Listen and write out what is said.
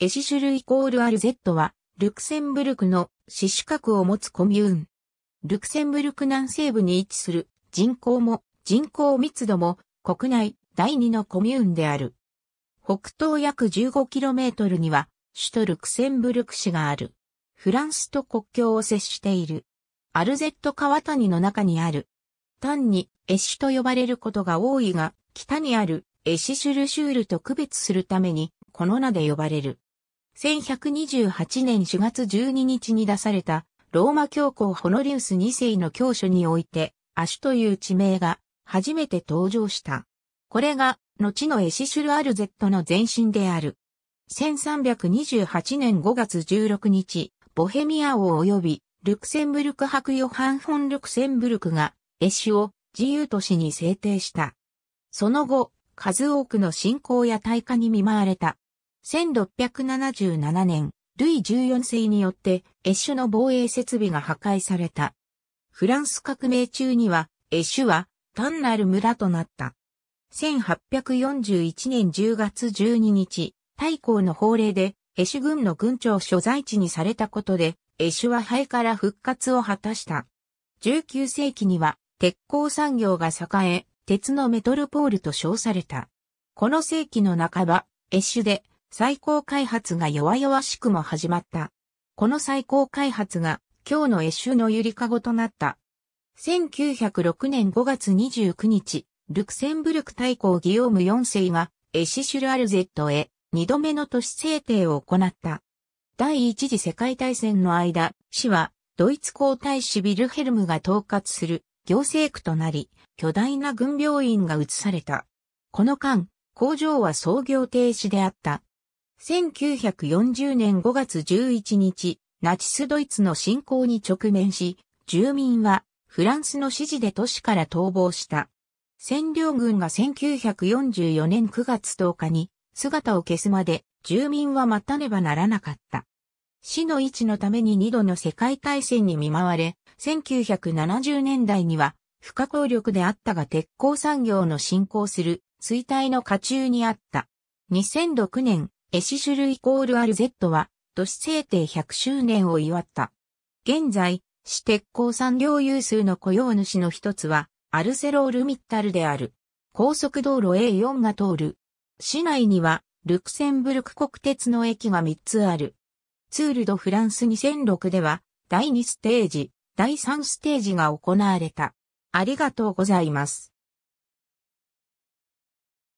エシシュルイコールアルゼットは、ルクセンブルクの市主格を持つコミューン。ルクセンブルク南西部に位置する人口も人口密度も国内第二のコミューンである。北東約 15km には首都ルクセンブルク市がある。フランスと国境を接している。アルゼット川谷の中にある。単にエシと呼ばれることが多いが、北にあるエシシュルシュールと区別するためにこの名で呼ばれる。1128年4月12日に出された、ローマ教皇ホノリウス2世の教書において、アシュという地名が初めて登場した。これが、後のエシシュル・アルゼットの前身である。1328年5月16日、ボヘミア王及びルクセンブルク伯ヨハン・フォン・ルクセンブルクが、エシュを自由都市に制定した。その後、数多くの信仰や大化に見舞われた。1677年、ルイ14世によってエッシュの防衛設備が破壊された。フランス革命中には、エッシュは単なる村となった。1841年10月12日、大公の法令で、エッシュ軍の軍長所在地にされたことで、エッシュは灰から復活を果たした。19世紀には、鉄鋼産業が栄え、鉄のメトロポールと称された。この世紀の半ば、エッシュで、最高開発が弱々しくも始まった。この最高開発が今日のエシュのゆりかごとなった。1906年5月29日、ルクセンブルク大公ギオーム4世がエシシュル・アルゼットへ2度目の都市制定を行った。第一次世界大戦の間、市はドイツ皇太子ビルヘルムが統括する行政区となり、巨大な軍病院が移された。この間、工場は操業停止であった。1940年5月11日、ナチスドイツの侵攻に直面し、住民はフランスの指示で都市から逃亡した。占領軍が1944年9月10日に姿を消すまで住民は待たねばならなかった。市の位置のために二度の世界大戦に見舞われ、1970年代には不可抗力であったが鉄鋼産業の進行する衰退の下中にあった。2006年、エシシュルイコール RZ は、都市制定100周年を祝った。現在、市鉄鋼産業有数の雇用主の一つは、アルセロールミッタルである。高速道路 A4 が通る。市内には、ルクセンブルク国鉄の駅が3つある。ツールドフランス2006では、第2ステージ、第3ステージが行われた。ありがとうございます。